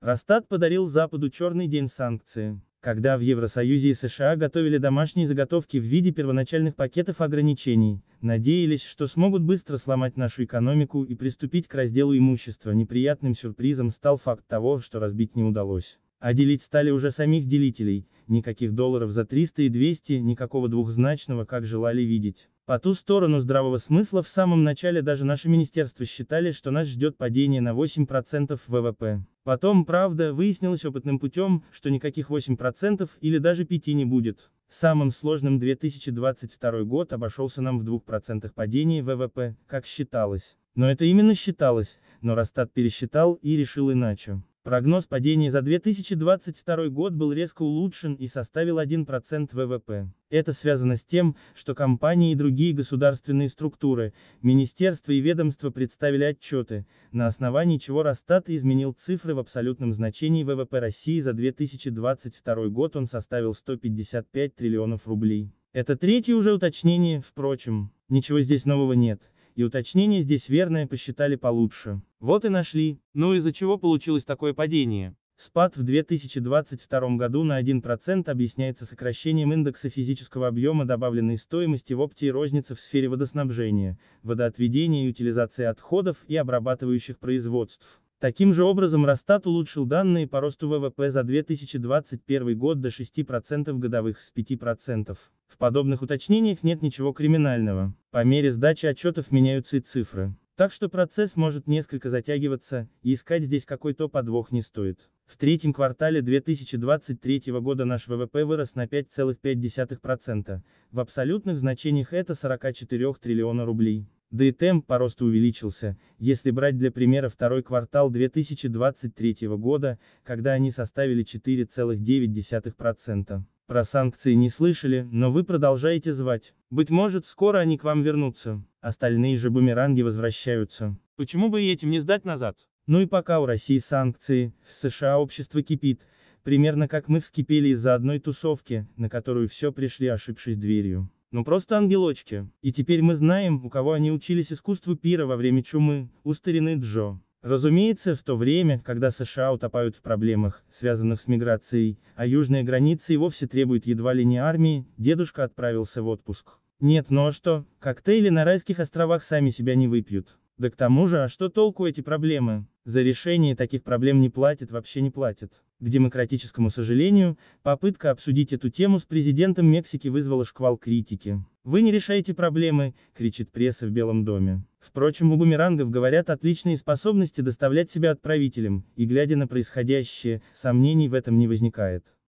Ростат подарил Западу черный день санкции. Когда в Евросоюзе и США готовили домашние заготовки в виде первоначальных пакетов ограничений, надеялись, что смогут быстро сломать нашу экономику и приступить к разделу имущества, неприятным сюрпризом стал факт того, что разбить не удалось. А делить стали уже самих делителей, никаких долларов за 300 и 200, никакого двухзначного, как желали видеть. По ту сторону здравого смысла в самом начале даже наше министерство считали, что нас ждет падение на 8% ВВП. Потом, правда, выяснилось опытным путем, что никаких 8% или даже 5 не будет. Самым сложным 2022 год обошелся нам в 2% падения ВВП, как считалось. Но это именно считалось, но Росстат пересчитал и решил иначе. Прогноз падения за 2022 год был резко улучшен и составил 1% ВВП. Это связано с тем, что компании и другие государственные структуры, министерства и ведомства представили отчеты, на основании чего Росстат изменил цифры в абсолютном значении ВВП России за 2022 год он составил 155 триллионов рублей. Это третье уже уточнение, впрочем, ничего здесь нового нет и уточнение здесь верное посчитали получше. Вот и нашли. Ну из-за чего получилось такое падение? Спад в 2022 году на 1% объясняется сокращением индекса физического объема добавленной стоимости в опте и розницы в сфере водоснабжения, водоотведения и утилизации отходов и обрабатывающих производств. Таким же образом Росстат улучшил данные по росту ВВП за 2021 год до 6% годовых с 5%. В подобных уточнениях нет ничего криминального. По мере сдачи отчетов меняются и цифры. Так что процесс может несколько затягиваться, и искать здесь какой-то подвох не стоит. В третьем квартале 2023 года наш ВВП вырос на 5,5%, в абсолютных значениях это 44 триллиона рублей. Да и темп по росту увеличился, если брать для примера второй квартал 2023 года, когда они составили 4,9%. Про санкции не слышали, но вы продолжаете звать. Быть может, скоро они к вам вернутся. Остальные же бумеранги возвращаются. Почему бы и этим не сдать назад? Ну и пока у России санкции, в США общество кипит, примерно как мы вскипели из-за одной тусовки, на которую все пришли, ошибшись дверью. Ну просто ангелочки. И теперь мы знаем, у кого они учились искусству пира во время чумы, у старины Джо. Разумеется, в то время, когда США утопают в проблемах, связанных с миграцией, а южные границы и вовсе требуют едва ли не армии, дедушка отправился в отпуск. Нет, ну а что, коктейли на райских островах сами себя не выпьют. Да к тому же, а что толку эти проблемы? За решение таких проблем не платят, вообще не платят. К демократическому сожалению, попытка обсудить эту тему с президентом Мексики вызвала шквал критики. «Вы не решаете проблемы», — кричит пресса в Белом доме. Впрочем, у бумерангов говорят отличные способности доставлять себя отправителям, и глядя на происходящее, сомнений в этом не возникает.